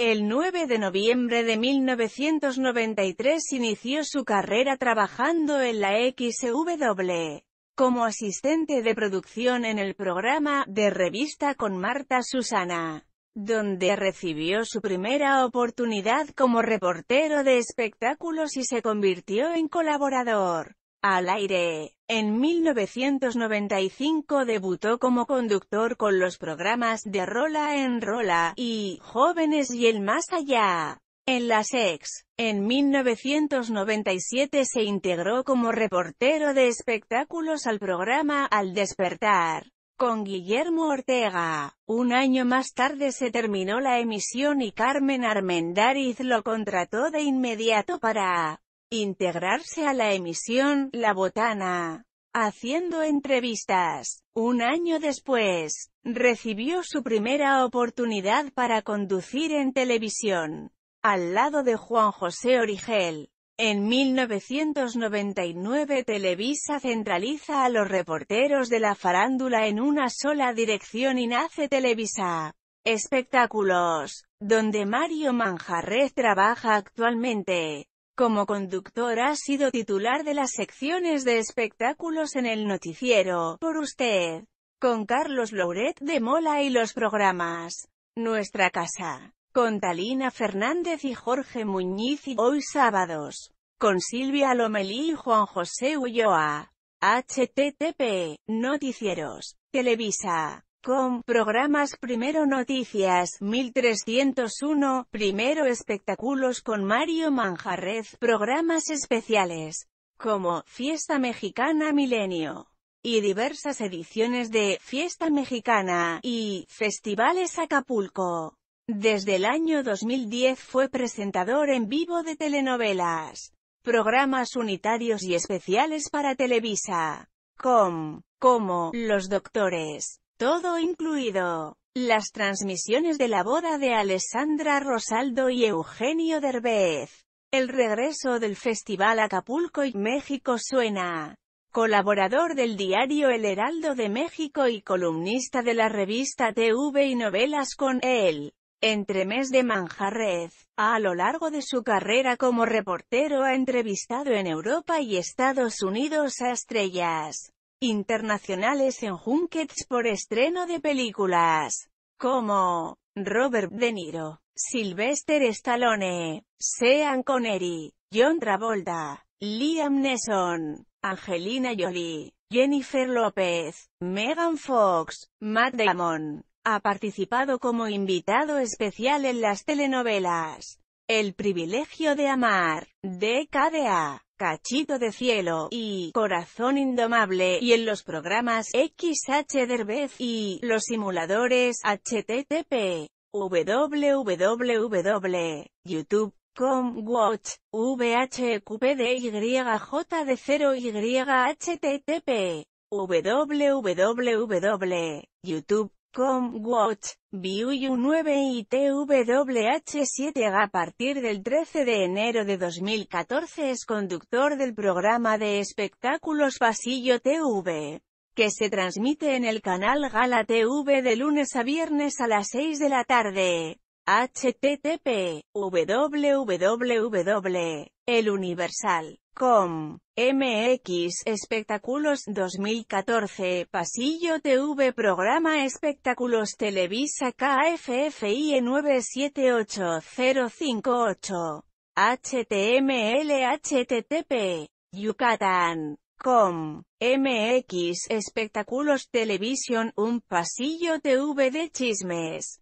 El 9 de noviembre de 1993 inició su carrera trabajando en la XW como asistente de producción en el programa de revista con Marta Susana, donde recibió su primera oportunidad como reportero de espectáculos y se convirtió en colaborador al aire. En 1995 debutó como conductor con los programas de Rola en Rola y Jóvenes y el Más Allá. En las ex, en 1997 se integró como reportero de espectáculos al programa Al despertar, con Guillermo Ortega. Un año más tarde se terminó la emisión y Carmen Armendáriz lo contrató de inmediato para integrarse a la emisión La Botana, haciendo entrevistas. Un año después, recibió su primera oportunidad para conducir en televisión, al lado de Juan José Origel. En 1999 Televisa centraliza a los reporteros de la farándula en una sola dirección y nace Televisa. Espectáculos, donde Mario Manjarrez trabaja actualmente. Como conductor ha sido titular de las secciones de espectáculos en el noticiero, por usted, con Carlos Louret de Mola y los programas Nuestra Casa, con Talina Fernández y Jorge Muñiz y Hoy Sábados, con Silvia Lomelí y Juan José Ulloa. HTTP, Noticieros, Televisa. Con programas Primero Noticias, 1301, Primero Espectáculos con Mario Manjarrez, programas especiales, como, Fiesta Mexicana Milenio, y diversas ediciones de, Fiesta Mexicana, y, Festivales Acapulco. Desde el año 2010 fue presentador en vivo de telenovelas, programas unitarios y especiales para Televisa, com, como, Los Doctores todo incluido. Las transmisiones de la boda de Alessandra Rosaldo y Eugenio Derbez. El regreso del Festival Acapulco y México suena. Colaborador del diario El Heraldo de México y columnista de la revista TV y novelas con él. Entre mes de Manjarrez, a lo largo de su carrera como reportero ha entrevistado en Europa y Estados Unidos a estrellas, internacionales en junkets por estreno de películas como Robert De Niro, Sylvester Stallone, Sean Connery, John Travolta, Liam Neeson, Angelina Jolie, Jennifer López, Megan Fox, Matt Damon. Ha participado como invitado especial en las telenovelas El privilegio de amar, DKDA. Cachito de Cielo, y Corazón Indomable, y en los programas XH Derbez, y los simuladores HTTP, www.youtube.com watch, vhqpdyj 0 y http, www.youtube Com Watch, 9 y TWH7 a partir del 13 de enero de 2014 es conductor del programa de espectáculos Pasillo TV, que se transmite en el canal Gala TV de lunes a viernes a las 6 de la tarde. http www.eluniversal Com. MX Espectáculos 2014 Pasillo TV Programa Espectáculos Televisa KFFI 978058 HTML HTTP Yucatán Com. MX Espectáculos Televisión Un pasillo TV de chismes